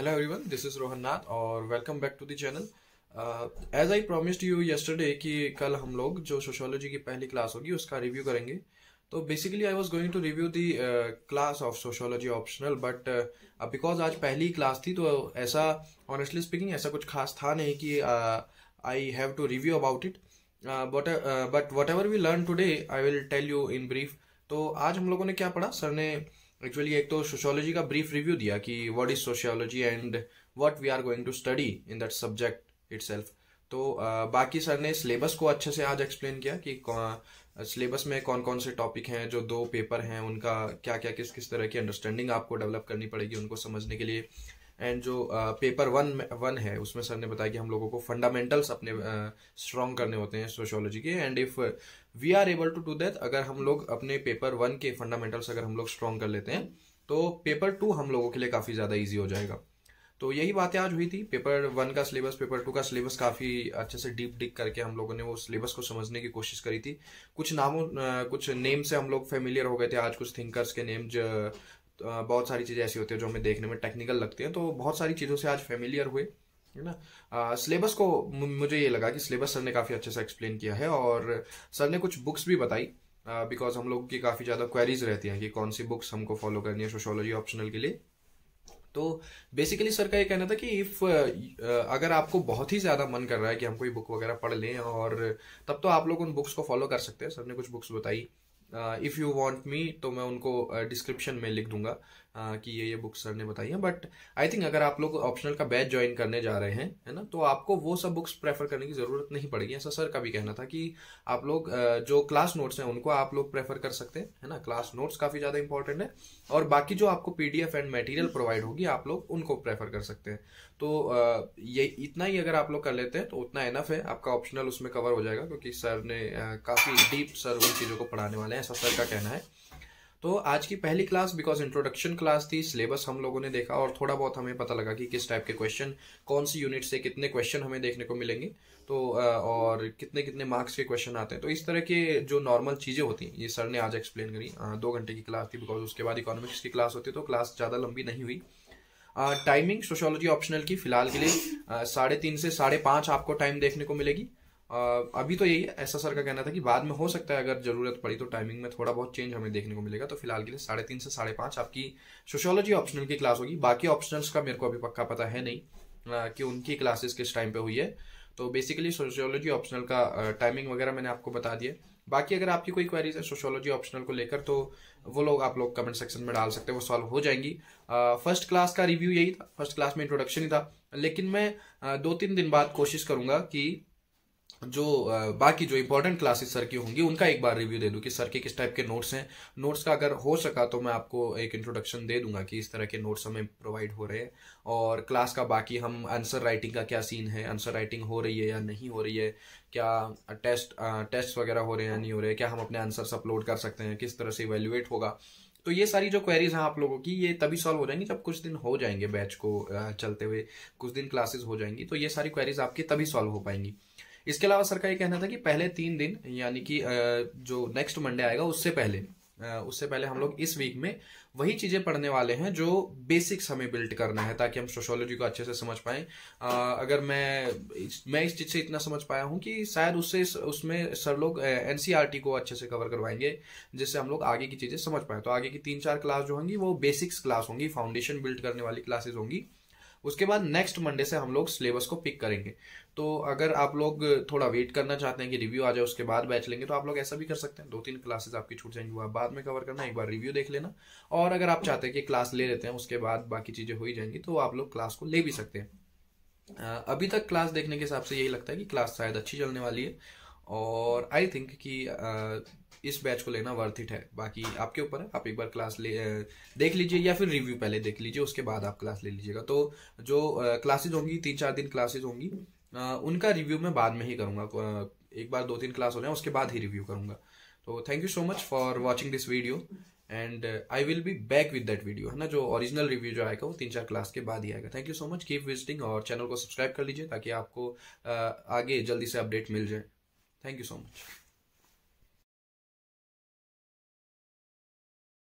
every everyone this is Rohan Nath और welcome back to channel as I as I you you कि कल हम लोग जो सोशोलॉजी की पहली क्लास होगी उसका रिव्यू करेंगे तो basically I was going to review the class of sociology optional but because आज पहली क्लास थी तो ऐसा ऑनेस्टली स्पीकिंग ऐसा कुछ खास था नहीं कि I have to review about it but but whatever we learn today I will tell you in brief तो आज हम लोगों ने क्या पढ़ा सर ने uh, एक्चुअली एक तो सोशोलॉजी का ब्रीफ रिव्यू दिया कि what is sociology and what we are going to study in that subject it तो आ, बाकी सर ने सिलेबस को अच्छे से आज एक्सप्लेन किया कि सिलेबस में कौन कौन से टॉपिक हैं जो दो पेपर हैं उनका क्या क्या किस किस तरह की अंडरस्टैंडिंग आपको डेवलप करनी पड़ेगी उनको समझने के लिए एंड जो पेपर वन वन है उसमें सर ने बताया कि हम लोगों को फंडामेंटल्स अपने स्ट्रॉन्ग uh, करने होते हैं सोशोलॉजी के and if we are able to do that अगर हम लोग अपने पेपर वन के फंडामेंटल्स अगर हम लोग स्ट्रॉन्ग कर लेते हैं तो पेपर टू हम लोगों के लिए काफ़ी ज़्यादा ईजी हो जाएगा तो यही बातें आज हुई थी पेपर वन का सिलेबस पेपर टू का सिलेबस काफ़ी अच्छे से डीप डिक करके हम लोगों ने वो सिलेबस को समझने की कोशिश करी थी कुछ नामों uh, कुछ नेम से हम लोग फेमिलियर हो गए थे आज कुछ थिंकर्स के नेम बहुत सारी चीज़ें ऐसी होती है जो हमें देखने में टेक्निकल लगती हैं तो बहुत सारी चीज़ों से आज फेमिलियर हुए है ना सिलेबस को मुझे ये लगा कि सिलेबस सर ने काफ़ी अच्छे से एक्सप्लेन किया है और सर ने कुछ बुक्स भी बताई बिकॉज हम लोगों की काफ़ी ज़्यादा क्वेरीज रहती हैं कि कौन सी बुक्स हमको फॉलो करनी है सोशोलॉजी ऑप्शनल के लिए तो बेसिकली सर का ये कहना था कि इफ अगर आपको बहुत ही ज़्यादा मन कर रहा है कि हम कोई बुक वगैरह पढ़ लें और तब तो आप लोग उन बुक्स को फॉलो कर सकते हैं सर ने कुछ बुक्स बताई इफ़ यू वॉन्ट मी तो मैं उनको डिस्क्रिप्शन uh, में लिख दूंगा uh, कि ये ये बुक सर ने बताई हैं बट आई थिंक अगर आप लोग ऑप्शनल का बैच ज्वाइन करने जा रहे हैं है ना तो आपको वो सब बुक्स प्रेफर करने की ज़रूरत नहीं पड़ेगी ऐसा सर का भी कहना था कि आप लोग uh, जो क्लास नोट्स हैं उनको आप लोग प्रेफर कर सकते हैं है ना क्लास नोट्स काफ़ी ज़्यादा इंपॉर्टेंट है और बाकी जो आपको पी एंड मटीरियल प्रोवाइड होगी आप लोग उनको प्रेफर कर सकते हैं तो uh, ये इतना ही अगर आप लोग कर लेते हैं तो उतना इनफ है आपका ऑप्शनल उसमें कवर हो जाएगा क्योंकि सर ने काफ़ी डीप सर उन चीज़ों को पढ़ाने वाले हैं ऐसा सर का कहना है तो आज की पहली क्लास बिकॉज इंट्रोडक्शन क्लास थी सिलेबस हम लोगों ने देखा और थोड़ा बहुत हमें पता लगा कि किस टाइप के क्वेश्चन कौन सी यूनिट से कितने क्वेश्चन हमें देखने को मिलेंगे तो और कितने कितने मार्क्स के क्वेश्चन आते हैं तो इस तरह के जो नॉर्मल चीज़ें होती हैं ये सर ने आज एक्सप्लेन करी दो घंटे की क्लास थी बिकॉज उसके बाद इकोनॉमिक्स की क्लास होती तो क्लास ज़्यादा लंबी नहीं हुई टाइमिंग सोशोलॉजी ऑप्शनल की फिलहाल के लिए साढ़े से साढ़े आपको टाइम देखने को मिलेगी अभी तो यही ऐसा सर का कहना था कि बाद में हो सकता है अगर जरूरत पड़ी तो टाइमिंग में थोड़ा बहुत चेंज हमें देखने को मिलेगा तो फिलहाल के लिए साढ़े तीन से साढ़े पाँच आपकी सोशोलॉजी ऑप्शनल की क्लास होगी बाकी ऑप्शनल्स का मेरे को अभी पक्का पता है नहीं कि उनकी क्लासेस किस टाइम पे हुई है तो बेसिकली सोशियोलॉजी ऑप्शनल का टाइमिंग वगैरह मैंने आपको बता दिया बाकी अगर आपकी कोई क्वेरीज है सोशोलॉजी ऑप्शनल को लेकर तो वो लोग आप लोग कमेंट सेक्शन में डाल सकते हैं वो सॉल्व हो जाएंगी फर्स्ट क्लास का रिव्यू यही था फर्स्ट क्लास में इंट्रोडक्शन ही था लेकिन मैं दो तीन दिन बाद कोशिश करूंगा कि जो बाकी जो इंपॉर्टेंट क्लासेस सर की होंगी उनका एक बार रिव्यू दे दूँ कि सर के किस टाइप के नोट्स हैं नोट्स का अगर हो सका तो मैं आपको एक इंट्रोडक्शन दे दूंगा कि इस तरह के नोट्स हमें प्रोवाइड हो रहे हैं और क्लास का बाकी हम आंसर राइटिंग का क्या सीन है आंसर राइटिंग हो रही है या नहीं हो रही है क्या टेस्ट टेस्ट वगैरह हो रहे हैं या नहीं हो रहे हैं क्या हम अपने आंसर्स अपलोड कर सकते हैं किस तरह से इवेल्युएट होगा तो ये सारी जो क्वेरीज हैं आप लोगों की ये तभी सॉल्व हो जाएंगी जब कुछ दिन हो जाएंगे बैच को चलते हुए कुछ दिन क्लासेस हो जाएंगी तो ये सारी क्वेरीज आपकी तभी सॉल्व हो पाएंगी इसके अलावा सर का ये कहना था कि पहले तीन दिन यानी कि जो नेक्स्ट मंडे आएगा उससे पहले उससे पहले हम लोग इस वीक में वही चीज़ें पढ़ने वाले हैं जो बेसिक्स हमें बिल्ड करना है ताकि हम सोशोलॉजी को अच्छे से समझ पाए अगर मैं मैं इस चीज़ से इतना समझ पाया हूँ कि शायद उससे उसमें सर लोग एन e को अच्छे से कवर करवाएंगे जिससे हम लोग आगे की चीज़ें समझ पाए तो आगे की तीन चार क्लास जो होंगी वो बेसिक्स क्लास होंगी फाउंडेशन बिल्ड करने वाली क्लासेज होंगी उसके बाद नेक्स्ट मंडे से हम लोग सिलेबस को पिक करेंगे तो अगर आप लोग थोड़ा वेट करना चाहते हैं कि रिव्यू आ जाए उसके बाद बैच लेंगे तो आप लोग ऐसा भी कर सकते हैं दो तीन क्लासेस आपकी छूट जाएंगी वो आप बाद में कवर करना एक बार रिव्यू देख लेना और अगर आप चाहते हैं कि क्लास ले लेते हैं उसके बाद बाकी चीज़ें हो ही जाएंगी तो आप लोग क्लास को ले भी सकते हैं अभी तक क्लास देखने के हिसाब से यही लगता है कि क्लास शायद अच्छी चलने वाली है और आई थिंक कि इस बैच को लेना वर्थ इट है बाकी आपके ऊपर है आप एक बार क्लास ले देख लीजिए या फिर रिव्यू पहले देख लीजिए उसके बाद आप क्लास ले लीजिएगा तो जो क्लासेज होंगी तीन चार दिन क्लासेज होंगी उनका रिव्यू मैं बाद में ही करूँगा एक बार दो तीन क्लास हो जाए उसके बाद ही रिव्यू करूँगा तो thank you so much for watching this video and I will be back with that video है ना जो ओरिजिनल रिव्यू जो आएगा वो तीन चार क्लास के बाद ही आएगा thank you so much keep visiting और चैनल को सब्सक्राइब कर लीजिए ताकि आपको आगे जल्दी से अपडेट मिल जाए थैंक यू सो मच